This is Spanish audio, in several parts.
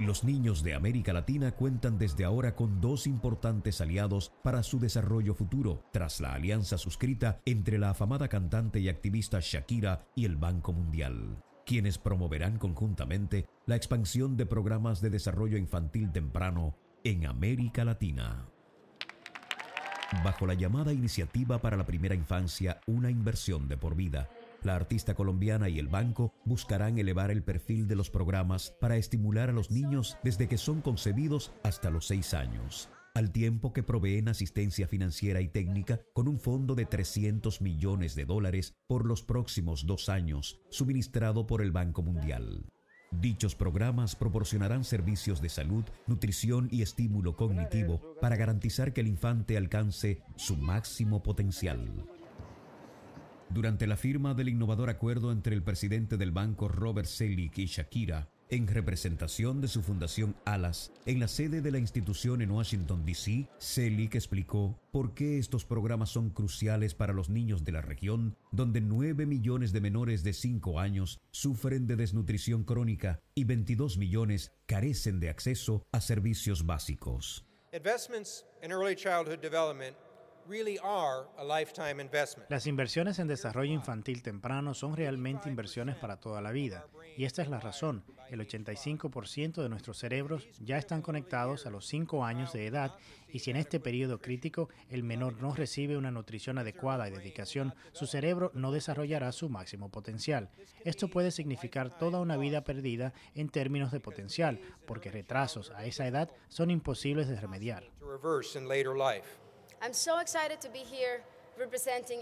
Los niños de América Latina cuentan desde ahora con dos importantes aliados para su desarrollo futuro, tras la alianza suscrita entre la afamada cantante y activista Shakira y el Banco Mundial quienes promoverán conjuntamente la expansión de programas de desarrollo infantil temprano en América Latina. Bajo la llamada Iniciativa para la Primera Infancia, una inversión de por vida, la artista colombiana y el banco buscarán elevar el perfil de los programas para estimular a los niños desde que son concebidos hasta los seis años al tiempo que proveen asistencia financiera y técnica con un fondo de 300 millones de dólares por los próximos dos años, suministrado por el Banco Mundial. Dichos programas proporcionarán servicios de salud, nutrición y estímulo cognitivo para garantizar que el infante alcance su máximo potencial. Durante la firma del innovador acuerdo entre el presidente del banco Robert Selig y Shakira, en representación de su fundación Alas, en la sede de la institución en Washington, D.C., Selig explicó por qué estos programas son cruciales para los niños de la región, donde 9 millones de menores de 5 años sufren de desnutrición crónica y 22 millones carecen de acceso a servicios básicos. Las inversiones en desarrollo infantil temprano son realmente inversiones para toda la vida. Y esta es la razón. El 85% de nuestros cerebros ya están conectados a los 5 años de edad y si en este periodo crítico el menor no recibe una nutrición adecuada y dedicación, su cerebro no desarrollará su máximo potencial. Esto puede significar toda una vida perdida en términos de potencial, porque retrasos a esa edad son imposibles de remediar. I'm so excited to be here representing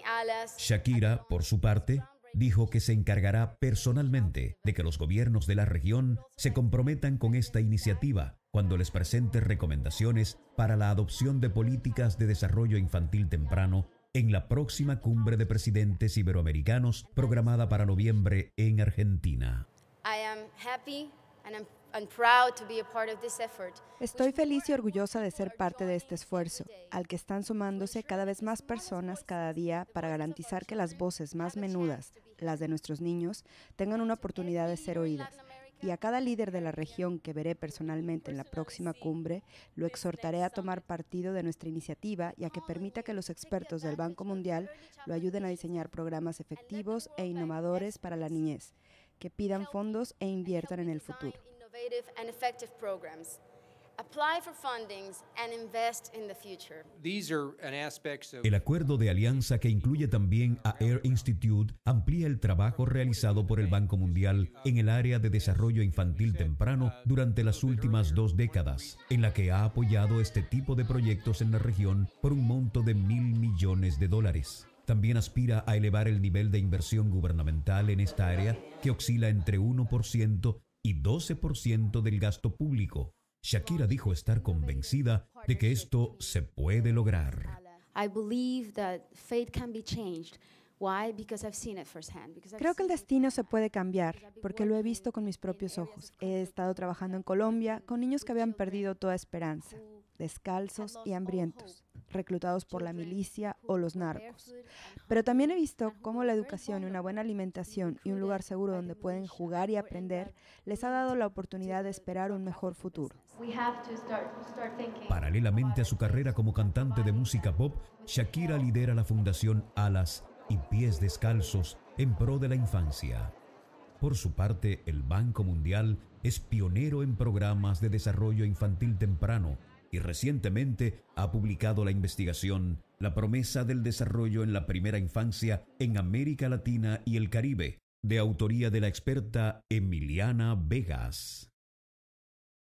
Shakira, por su parte, dijo que se encargará personalmente de que los gobiernos de la región se comprometan con esta iniciativa cuando les presente recomendaciones para la adopción de políticas de desarrollo infantil temprano en la próxima cumbre de presidentes iberoamericanos programada para noviembre en Argentina. Estoy feliz y orgullosa de ser parte de este esfuerzo, al que están sumándose cada vez más personas cada día para garantizar que las voces más menudas, las de nuestros niños, tengan una oportunidad de ser oídas. Y a cada líder de la región que veré personalmente en la próxima cumbre, lo exhortaré a tomar partido de nuestra iniciativa y a que permita que los expertos del Banco Mundial lo ayuden a diseñar programas efectivos e innovadores para la niñez que pidan fondos e inviertan en el futuro. El acuerdo de alianza que incluye también a Air Institute amplía el trabajo realizado por el Banco Mundial en el área de desarrollo infantil temprano durante las últimas dos décadas, en la que ha apoyado este tipo de proyectos en la región por un monto de mil millones de dólares también aspira a elevar el nivel de inversión gubernamental en esta área, que oscila entre 1% y 12% del gasto público. Shakira dijo estar convencida de que esto se puede lograr. Creo que el destino se puede cambiar, porque lo he visto con mis propios ojos. He estado trabajando en Colombia con niños que habían perdido toda esperanza, descalzos y hambrientos reclutados por la milicia o los narcos. Pero también he visto cómo la educación, una buena alimentación y un lugar seguro donde pueden jugar y aprender les ha dado la oportunidad de esperar un mejor futuro. Paralelamente a su carrera como cantante de música pop, Shakira lidera la fundación Alas y Pies Descalzos en pro de la infancia. Por su parte, el Banco Mundial es pionero en programas de desarrollo infantil temprano y recientemente ha publicado la investigación La promesa del desarrollo en la primera infancia en América Latina y el Caribe, de autoría de la experta Emiliana Vegas.